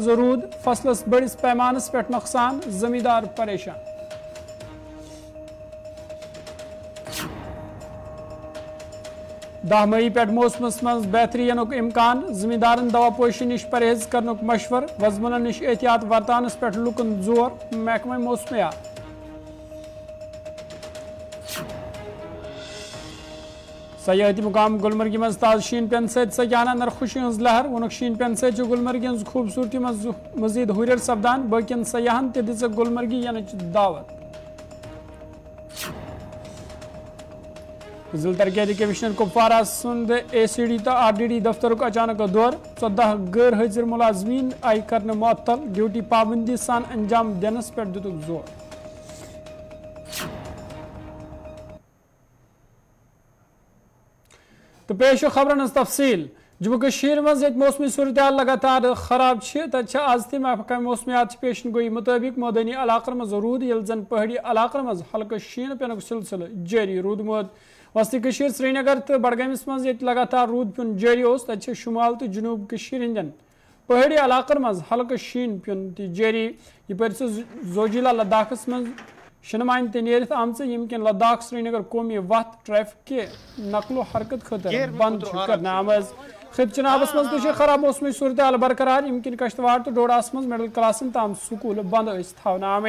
जरूद फसलस बड़िस पैमानस पे नुकसान जमींदार परेशान दह मई पे मौसम मज बेहतरीन इम्कान जमींदारन पोशी नश परहेज कर मशवर वजमन नश एहतियात वर्तानस पे लुकन जोर महकमे मौसमियात सयाहती मुकाम गुलमर्गी मज ताज़ शीन पेन सयाना नरखुशी हज लहर वोन शीन पेन सुलमर्गी हज खूबसूरती मजीद हुर सपदान बकन सयाहन ते दिज गुलमर्गी यन दावत जिला तरक्याती कमिश्नर कुपवारा सुंद ए सी डी तो आर डी डी दफ्तर अचानक दौर चौदह गैर हाजिर मुलाजमीन आई कर मअतल ड्यूटी पाबंदी सान अंजाम दिनस पे दुख जोर तो पेश खबरन तफसील जम्मू कश्मीर मज मौसमी सूरत लगातार खराब तथा आज तम अहकाम मौसमियात पेशन गोई मुताबिक मदानी इलाकन मज रूद ये जन पहाड़ी इलाकन मज हल्कह शीन पेन सिलसिल जारी रूदमुत वस्ती श्रीनगर तो बडगमस मज लगातार रूद पेन जारी तथा शुमाल तो जनूब हंदन पहाड़ी इलाकन मज हल्कह शीन पेन जारी यप जोजिला लद्दाखस मज शुनुमान ते नेरित आमच यमकिन लद्दाख श्रीनगर कौमी वत ट्रैफिक के नकलो हरकत खतर बंद कर आमज खत चनाबस मज खराब मौसम सूरत हाल बरकरार यमकिन कश्तवाड़ तो डोडास मज मिडल क्लासन तमाम स्कूल बंद थवन आम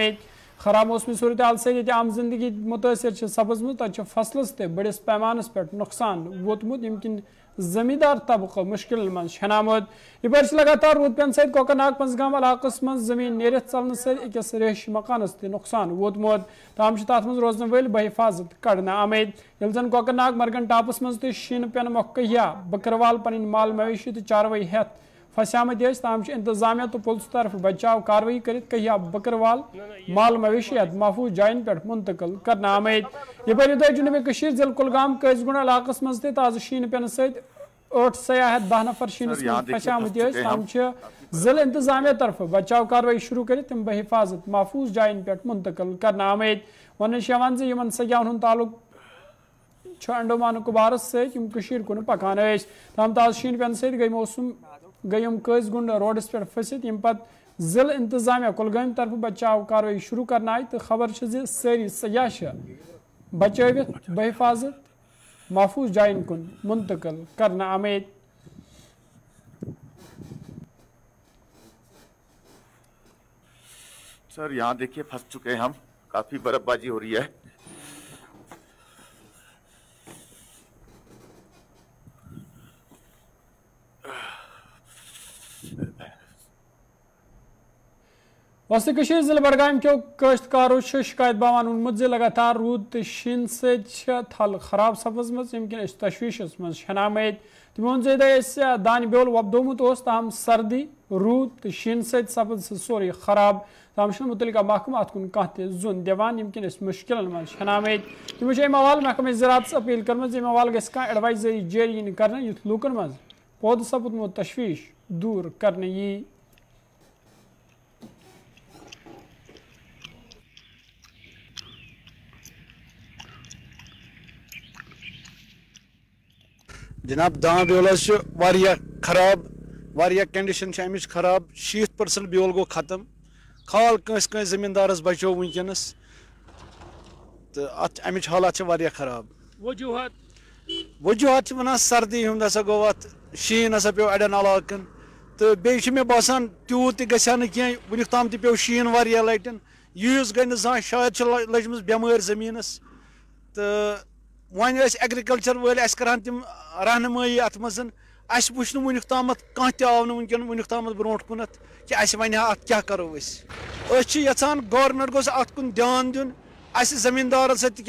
खराब मौसमी सूरत हाल सत आम जिंदगी मुतासर सपजम तथा फसलस ते पैमानस पे नुकसान वोतमुत यमकिन जमींदार तबक मुश्किल मन शनामुद यप लगातार रूद पेन सत कोकरनाग पंजगाम इलाक मं जमीन नेरित चलन रेश मकानस ते नुकसान वोतमुत तमाम तथ मं रोजन वल बहिफाजत कड़ने आमद ये जन कोकरनाग मरगन टापस मं शीन पेन मोकिया बकरवाल पन माल मवेशी तो चारवई हेथ फसाम तमाम इंतजामिया तो पुलिस तरफ बचाव कार्रवाई कर कह बकरवाल माल मवेशियत महफूज जायन पे मुंतकिल कर आमद यपर जनूबी जिले कुलगाम कजगुंड इलाक मज ताज़ शीन पेन सत ٲٹھ سیاحت دہ نفر شینس مز پھسیمٕتۍ ٲسۍ تم چھِ ضلعہٕ انتظامیہ طرفہٕ بچاو کاروٲیی شروٗع کٔرِتھ تِم بحفاظت محفوٗظ جاین پٮ۪ٹھ مُنتقل کرنہٕ آمٕتۍ وننہٕ چھُ یِوان زِ یِمن سیاحن ہُنٛد تعلُق چھُ انڈومان کُبارس سۭتۍ یِم کٔشیٖر کُن پکان ٲسۍ تام تازٕ شیٖن پٮ۪نہٕ سۭتۍ گٔے موسم गई हम गुंड रोडस पे फसित यम पे जिल इंतजामिया कुलगम तरफ बचाव कार्रवाई शुरू कर तो खबर सारी सयाह बचाव बहिफाजत महफूज जाइन कुन मुंतकिल कर आमेद सर यहाँ देखिए फंस चुके हैं हम काफ़ी बर्फबाजी हो रही है वस्ती जिले बडगाम क्यों काश्तकारों शिकायत बावान ओनमुत लगातार रूद तो शिन सल खराब सपजम मज तशवीश मज शनामत तमो वोन दान ब्योल वपदोमुत तहम सर्दी रूद तो शिन सपद सोरे खराब तहम मुतल महकम अत कुन कह जुन दिवान यम मुश्किल मज शनामत तमो अम हवाल महकमे ज़रात अपील कर्म अम हवाल गह एडवाइजरी जारी इन कर लूकन मज पौध सपुदमुत तशवीश दूर कर जनाब दान बेवल खराब कंडीशन अमिश खराब शीत पर्सेंट बेवल गो खत्म खाल जमींदार बचो वनकस तो अमिच हालत खराब वजूहत वजूहत वन सर्दी हूं हा गो शीन हसा पे अड़न अलाकन तो बे मे बसान तूत गा ना कह वन तम पे शीन वह यूज गई ना शायद लजम बेमार जमीनस तो वन एग्रीकल्चर वाले अस करान तम रहनमई अत मज अस वुच नुन तम कह तव वन तम ब्रो कुन कि अस वन अत क्या करो यहान गवर्नमेंट गोस अत कुन ध्यान दिन अस जमींदार सज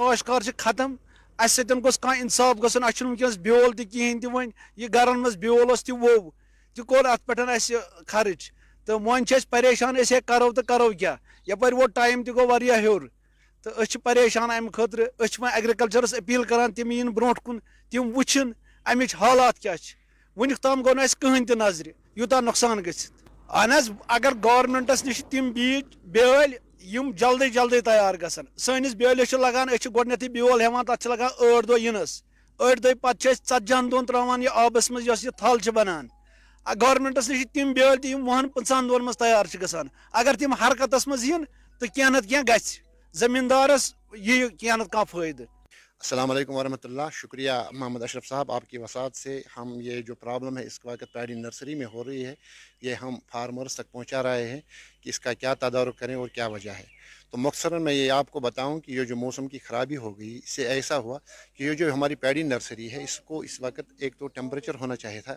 काशकार खत्म अस सतन गोस कह इंसाफ ग अस वस ब्योल तहन तन यह गरन मज ब्योल वो तह अत पे खर्च तो वन परेशान अस करो तो करो क्या यप वो टाइम तो गो वह हूर तो अस परेशान अमि खतर अस एग्रीकल्चरस अपील कर तम इन ब्रोह कुन तम वन अमि हालात क्या वन तम गो नहन त नजर यूत नुकसान गहन अगर गवर्मेंटस नश तम बीज बेल यम जल्द जल्द तैयार गसन सैनिस बेलिस लगान गोडे ब्योल हेवान तथा लगान अठ दह इनस अठ दह पे ژतजन दोन त्रावान यह आबस मज यह थल बनान गवर्मेंटस नश तम बेल तुम वहन पंचान दोन मज तैयार गसान अगर तम हरकत मज इन तो कह न कह ग ज़मींदारस ये क्या का फ़ायद अल्लाम वरहमल्ला शुक्रिया मोहम्मद अशरफ साहब आपकी वसात से हम ये जो प्रॉब्लम है इस वक्त पैडी नर्सरी में हो रही है ये हम फार्मर्स तक पहुंचा रहे हैं कि इसका क्या तदारक करें और क्या वजह है तो मकसद मैं ये आपको बताऊं कि ये जो मौसम की ख़राबी हो गई इससे ऐसा हुआ कि ये जो हमारी पैडी नर्सरी है इसको इस वक्त एक तो टेम्परेचर होना चाहिए था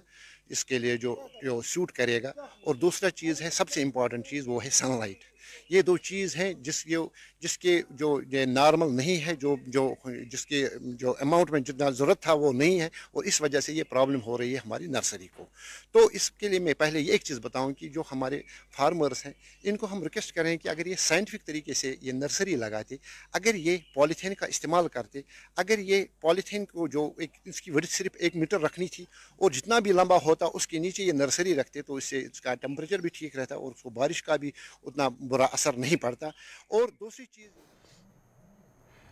इसके लिए जो जो सूट करेगा और दूसरा चीज़ है सबसे इम्पॉर्टेंट चीज़ वो है सनलाइट ये दो चीज़ हैं जिसके जिसके जो ये नॉर्मल नहीं है जो जो जिसके जो अमाउंट में जितना ज़रूरत था वो नहीं है और इस वजह से ये प्रॉब्लम हो रही है हमारी नर्सरी को तो इसके लिए मैं पहले ये एक चीज़ बताऊँ कि जो हमारे फार्मर्स हैं इनको हम रिक्वेस्ट करें कि अगर ये साइंटिफिक तरीके से ये नर्सरी लगाते अगर ये पॉलीथीन का इस्तेमाल करते अगर ये पॉलीथीन को जो एक इसकी वृद्ध सिर्फ एक मीटर रखनी थी और जितना भी लंबा होता उसके नीचे ये नर्सरी रखते तो इससे इसका टेम्परेचर भी ठीक रहता और उसको बारिश का भी उतना बुरा असर नहीं पड़ता और दूसरी चीज़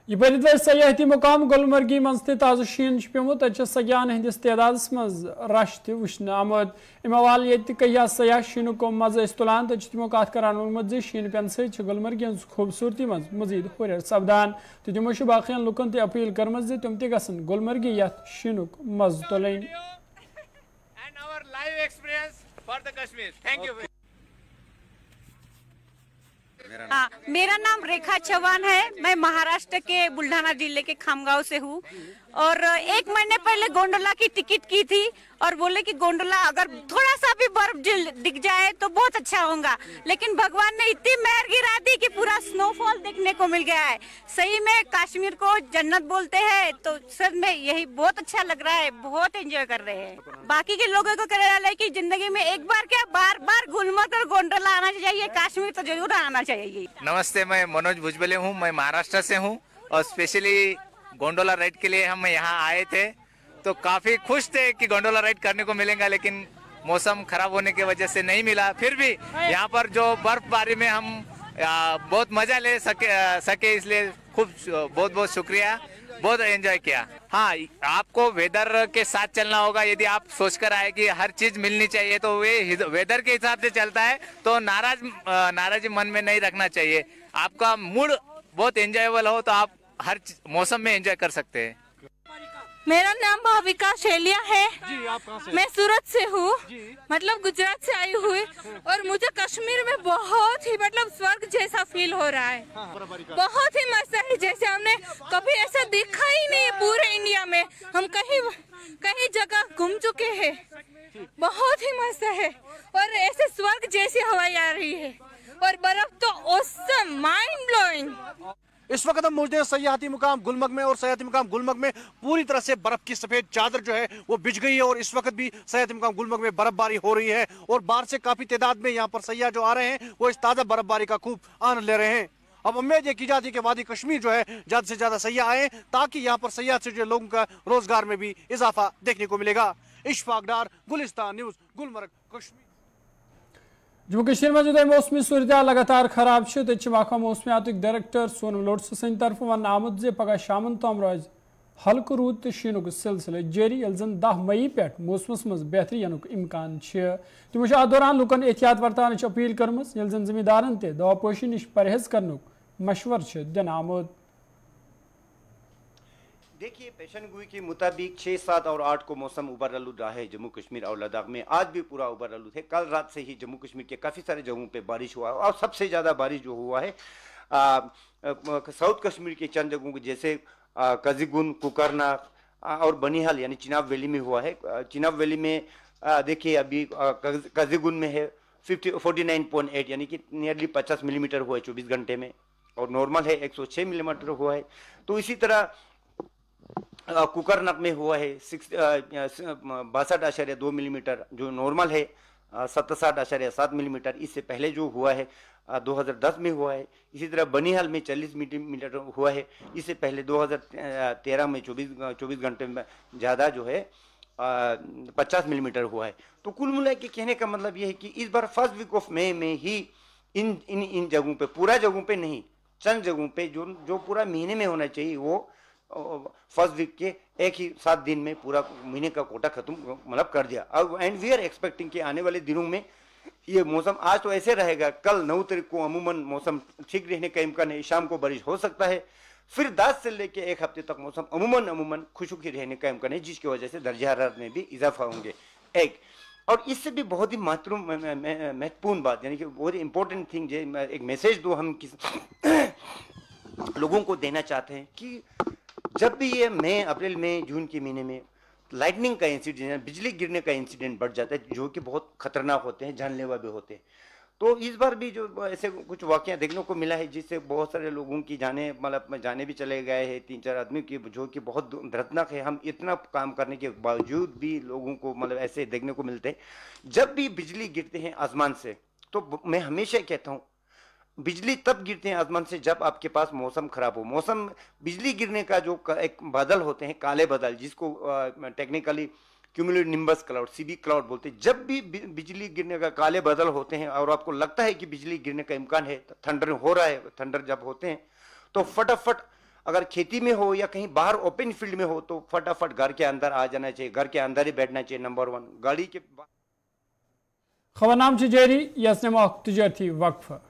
यह पद सयाहती मुकाम गुलमर्गी मज ताज़ शीन पेमुत तथा सयाहन हंदिस तदाद मज रश तुन आमुत अमो अवाल ये कया सयाह शीन को मज़ तुलान तो तमो कत वोमुत जो शीन पेन गुलमर्ग हज खूबसूरती मज मजीद हुरर सपदान तो तमो बाकी लुकन ते अपील कर्म तुम ते गसन गुलमर्गी ये शीन मज तुल मेरा नाम हाँ मेरा नाम रेखा चौहान है मैं महाराष्ट्र के बुल्ढाना जिले के खामगांव से हूँ और एक महीने पहले गोंडोला की टिकट की थी और बोले कि गोंडोला अगर थोड़ा सा भी बर्फ दिख जाए तो बहुत अच्छा होगा लेकिन भगवान ने इतनी मेहर गिरा दी कि पूरा स्नोफॉल देखने को मिल गया है सही में कश्मीर को जन्नत बोलते हैं तो सर में यही बहुत अच्छा लग रहा है बहुत एंजॉय कर रहे हैं बाकी के लोगों को कह रहा है की जिंदगी में एक बार क्या बार बार गुलमर्ग और गोंडोला आना चाहिए कश्मीर तो जरूर आना चाहिए नमस्ते मैं मनोज भुजबले हूँ मैं महाराष्ट्र से हूँ और स्पेशली गोंडोला राइड के लिए हम यहाँ आए थे तो काफ़ी खुश थे कि गोंडोला राइड करने को मिलेगा लेकिन मौसम खराब होने की वजह से नहीं मिला फिर भी हाँ। यहाँ पर जो बर्फबारी में हम बहुत मज़ा ले सके सके इसलिए खूब बहुत बहुत शुक्रिया बहुत एंजॉय किया हाँ आपको वेदर के साथ चलना होगा यदि आप सोचकर आए कि हर चीज मिलनी चाहिए तो वे वेदर के हिसाब से चलता है तो नाराज नाराजी मन में नहीं रखना चाहिए आपका मूड बहुत एंजॉयबल हो तो आप हर मौसम में एंजॉय कर सकते हैं मेरा नाम भाविका शैलिया है जी, आप से? मैं सूरत से हूँ मतलब गुजरात से आई हुई और मुझे कश्मीर में बहुत ही मतलब स्वर्ग जैसा फील हो रहा है हाँ, हाँ। बहुत ही मस्त है जैसे हमने कभी ऐसा देखा ही नहीं पूरे इंडिया में हम कहीं कहीं जगह घूम चुके हैं बहुत ही मस्त है और ऐसे स्वर्ग जैसी हवाई आ रही है और बर्फ तो औसम माइंड ब्लोइंग इस वक्त हम मौजूद हैं सयाहती मुकाम गुलमर्ग में और सयाहती मुकाम गुलमर्ग में पूरी तरह से बर्फ की सफेद चादर जो है वो बिछ गई है और इस वक्त भी सयाहती मुकाम गुलमग में बर्फबारी हो रही है और बाहर से काफी तादाद में यहाँ पर सयाह जो आ रहे हैं वो इस ताजा बर्फबारी का खूब आनंद ले रहे हैं अब उम्मीद ये की जाती है कि वादी कश्मीर जो है ज्यादा से ज्यादा सयाह आए ताकि यहाँ पर सयाह से जो लोगों का रोजगार में भी इजाफा देखने को मिलेगा इश्फाक गुलिस्तान न्यूज गुलमर्ग कश्मीर जम्मू मे मौसमी सूरत लगातार खराब वाका मौसमियात डायरेक्टर सोनम लोट सद तरफ वन आमुत पगह शाम तम रोज हल्क रूद तो शीन सिलसिले जारी जन दह मई पे मौसम मज बेहतरी इम्कान तमो अ दौरान लूकन एहतियात वर्तानी अपील करम जमींदारन जमींदार दवा पोशी नश परहेज कर मशवर दिन आमुत देखिए पेशन गोई के मुताबिक छः सात और आठ को मौसम उबर आलू रहा है जम्मू कश्मीर और लद्दाख में आज भी पूरा उबर आलू है कल रात से ही जम्मू कश्मीर के काफ़ी सारे जगहों पे बारिश हुआ और सबसे ज़्यादा बारिश जो हुआ है साउथ कश्मीर के चंद जगहों के जैसे कजीगुन कुकरना और बनिहाल यानी चिनाब वैली में हुआ है चिनाब वैली में देखिए अभी कजीगुन में है fifty forty nine point eight यानी कि नियरली पचास मिलीमीटर हुआ है चौबीस घंटे में और नॉर्मल है एक सौ छः मिलीमीटर हुआ है तो इसी तरह नक में हुआ है सिक्स बासठ आशार्य दो मिलीमीटर जो नॉर्मल है सतसाठ आशार्य सात मिलीमीटर इससे पहले जो हुआ है 2010 में हुआ है इसी तरह बनिहाल में 40 मिलीमीटर हुआ है इससे पहले 2013 में 24 24 घंटे में ज़्यादा जो है पचास मिलीमीटर हुआ है तो कुल मिला के कहने का मतलब यह है कि इस बार फर्स्ट वीक ऑफ मई में ही इन इन इन जगहों पे पूरा जगहों पे नहीं चंद जगहों पे जो जो पूरा महीने में होना चाहिए वो फर्स्ट वीक के एक ही सात दिन में पूरा महीने का कोटा खत्म मतलब कर दिया अब एंड वी आर एक्सपेक्टिंग कि आने वाले दिनों में ये मौसम आज तो ऐसे रहेगा कल नौ तारीख को अमूमन मौसम ठीक रहने का इम्कान है शाम को बारिश हो सकता है फिर दस से लेकर एक हफ्ते तक मौसम अमूमन अमूमन खुशुखी रहने का इम्कान है जिसकी वजह से दर्जा हरारत में भी इजाफा होंगे एक और इससे भी बहुत ही महत्वपूर्ण बात यानी कि बहुत ही इंपॉर्टेंट थिंग एक मैसेज दो हम किस लोगों को देना चाहते हैं कि जब भी ये मई अप्रैल में जून के महीने में लाइटनिंग का इंसिडेंट बिजली गिरने का इंसिडेंट बढ़ जाता है जो कि बहुत खतरनाक होते हैं जानलेवा भी होते हैं तो इस बार भी जो ऐसे कुछ वाक्य देखने को मिला है जिससे बहुत सारे लोगों की जाने मतलब जाने भी चले गए हैं तीन चार आदमी की जो कि बहुत दर्दनाक है हम इतना काम करने के बावजूद भी लोगों को मतलब ऐसे देखने को मिलते हैं जब भी बिजली गिरते हैं आसमान से तो मैं हमेशा कहता हूँ बिजली तब गिरते हैं आसमान से जब आपके पास मौसम खराब हो मौसम बिजली गिरने का जो एक बादल होते हैं काले बादल जिसको technically cumulonimbus cloud CB cloud बोलते हैं जब भी बिजली गिरने का काले बादल होते हैं और आपको लगता है कि बिजली गिरने का इम्कान है थंडर तो हो रहा है थंडर जब होते हैं तो फटाफट अगर खेती में हो या कहीं बाहर ओपन फील्ड में हो तो फटाफट घर के अंदर आ जाना चाहिए घर के अंदर ही बैठना चाहिए नंबर वन गाड़ी के खबर नाम जेरी यसने थी वक्फ